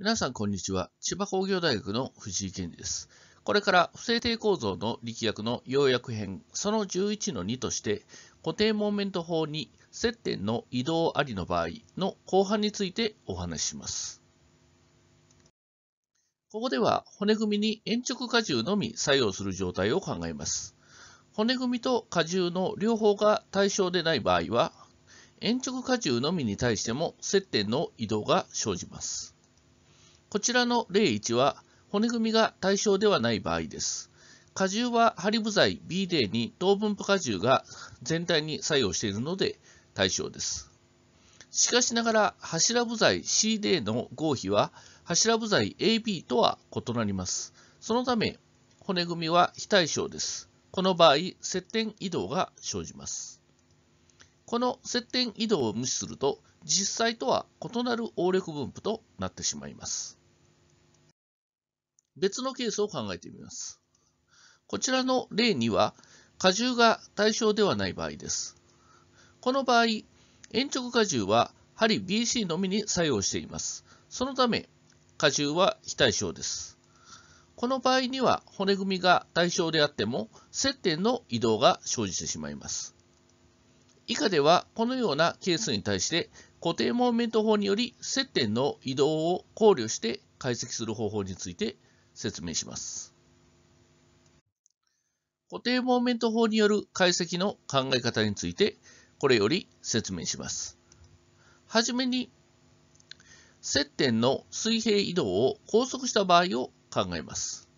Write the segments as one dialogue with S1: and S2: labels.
S1: 皆さんこんにちは。千葉工業大学の藤井健です。これから不正定構造の力学の要約編、その11の2として、固定モーメント法に接点の移動ありの場合の後半についてお話しします。ここでは骨組みに延直荷重のみ作用する状態を考えます。骨組みと荷重の両方が対象でない場合は、延直荷重のみに対しても接点の移動が生じます。こちらの例1は、骨組みが対象ではない場合です。荷重は張り部材 B 例に等分布荷重が全体に作用しているので対象です。しかしながら柱部材 C 例の合皮は柱部材 AB とは異なります。そのため骨組みは非対称です。この場合、接点移動が生じます。この接点移動を無視すると実際とは異なる応力分布となってしまいます。別のケースを考えてみます。こちらの例には、荷重が対象ではない場合です。この場合、延直荷重は針 BC のみに作用しています。そのため、荷重は非対称です。この場合には骨組みが対象であっても、接点の移動が生じてしまいます。以下では、このようなケースに対して、固定モーメント法により接点の移動を考慮して解析する方法について説明します。固定モーメント法による解析の考え方について、これより説明します。はじめに、接点の水平移動を拘束した場合を考えます。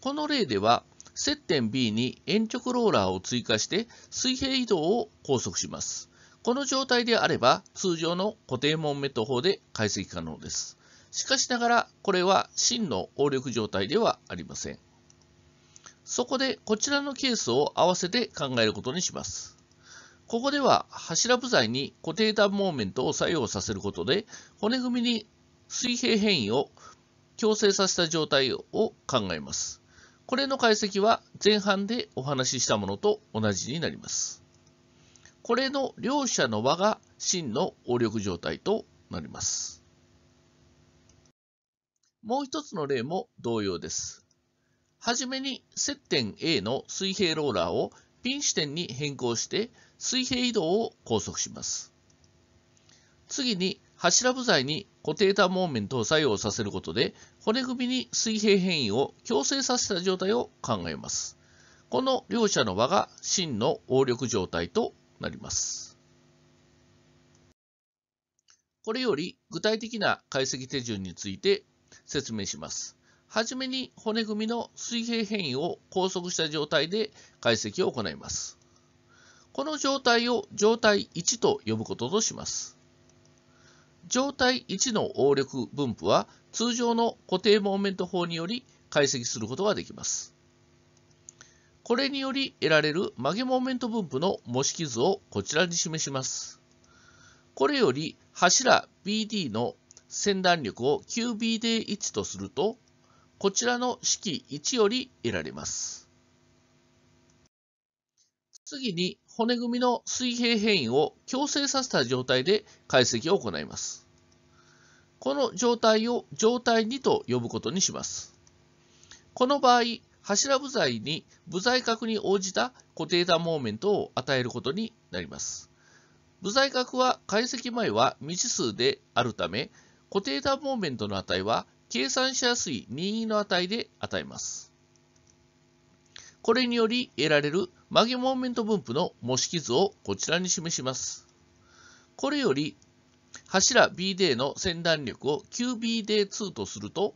S1: この例では、接点 B に鉛直ローラーを追加して水平移動を拘束します。この状態であれば通常の固定モーメント法で解析可能です。しかしながら、これは真の応力状態ではありません。そこで、こちらのケースを合わせて考えることにします。ここでは、柱部材に固定弾モーメントを作用させることで、骨組みに水平変異を強制させた状態を考えます。これの解析は前半でお話ししたものと同じになります。これの両者の輪が真の応力状態となります。もう一つの例も同様です。はじめに接点 A の水平ローラーをピン視点に変更して水平移動を拘束します。次に柱部材に固定ターモーメントを作用させることで骨組みに水平変異を強制させた状態を考えます。この両者の和が真の応力状態となります。これより具体的な解析手順について説明します。はじめに骨組みの水平変異を拘束した状態で解析を行います。この状態を状態1と呼ぶこととします。状態1の応力分布は通常の固定モーメント法により解析することができます。これにより得られる曲げモーメント分布の模式図をこちらに示します。これより柱 BD の先断力を QB で1とすると、こちらの式1より得られます。次に骨組みの水平変異を強制させた状態で解析を行います。この状態を状態2と呼ぶことにします。この場合、柱部材に部材角に応じた固定弾モーメントを与えることになります。部材角は解析前は未知数であるため、固定ダモーメントの値は計算しやすい任意の値で与えます。これにより得られる曲げモーメント分布の模式図をこちらに示します。これより柱 BD の先端力を QBD2 とすると、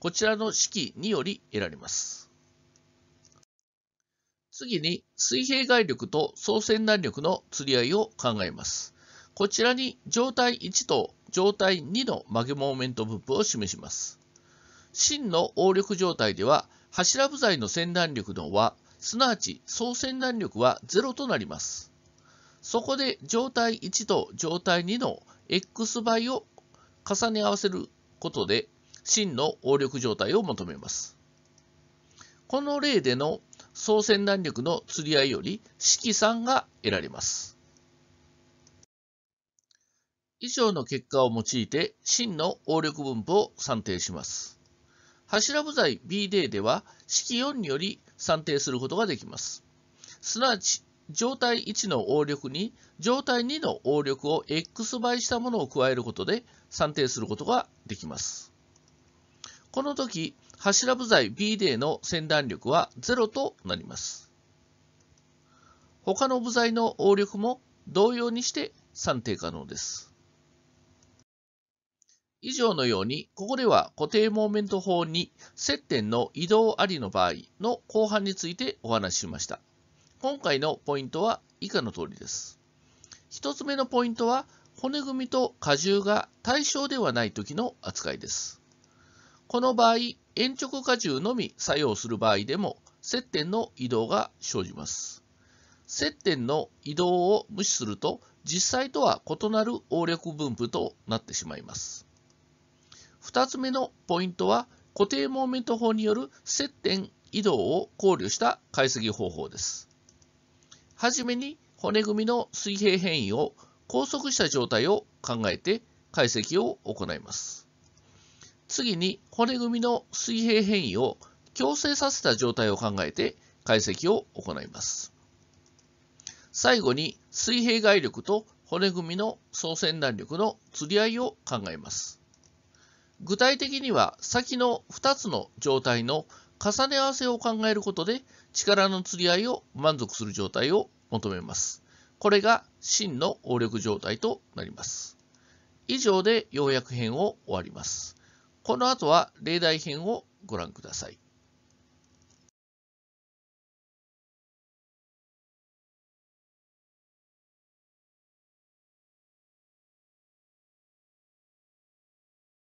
S1: こちらの式により得られます。次に水平外力と総先断力の釣り合いを考えます。こちらに状態1と状態2の曲げモーメント分布を示します。真の応力状態では、柱部材の先断力の和、すなわち総先断力は0となります。そこで状態1と状態2の x 倍を重ね合わせることで真の応力状態を求めます。この例での総先断力の釣り合いより式3が得られます。以上の結果を用いて真の応力分布を算定します。柱部材 B 例では式4により算定することができます。すなわち、状態1の応力に状態2の応力を x 倍したものを加えることで算定することができます。この時、柱部材 B 例の先断力は0となります。他の部材の応力も同様にして算定可能です。以上のように、ここでは固定モーメント法に接点の移動ありの場合の後半についてお話ししました。今回のポイントは以下の通りです。1つ目のポイントは、骨組みと荷重が対象ではない時の扱いです。この場合、延直荷重のみ作用する場合でも、接点の移動が生じます。接点の移動を無視すると、実際とは異なる応力分布となってしまいます。2つ目のポイントは固定モーメント法による接点移動を考慮した解析方法です。はじめに骨組みの水平変異を拘束した状態を考えて解析を行います。次に骨組みの水平変異を強制させた状態を考えて解析を行います。最後に水平外力と骨組みの総線弾力の釣り合いを考えます。具体的には先の2つの状態の重ね合わせを考えることで力の釣り合いを満足する状態を求めます。これが真の応力状態となります。以上で要約編を終わります。この後は例題編をご覧ください。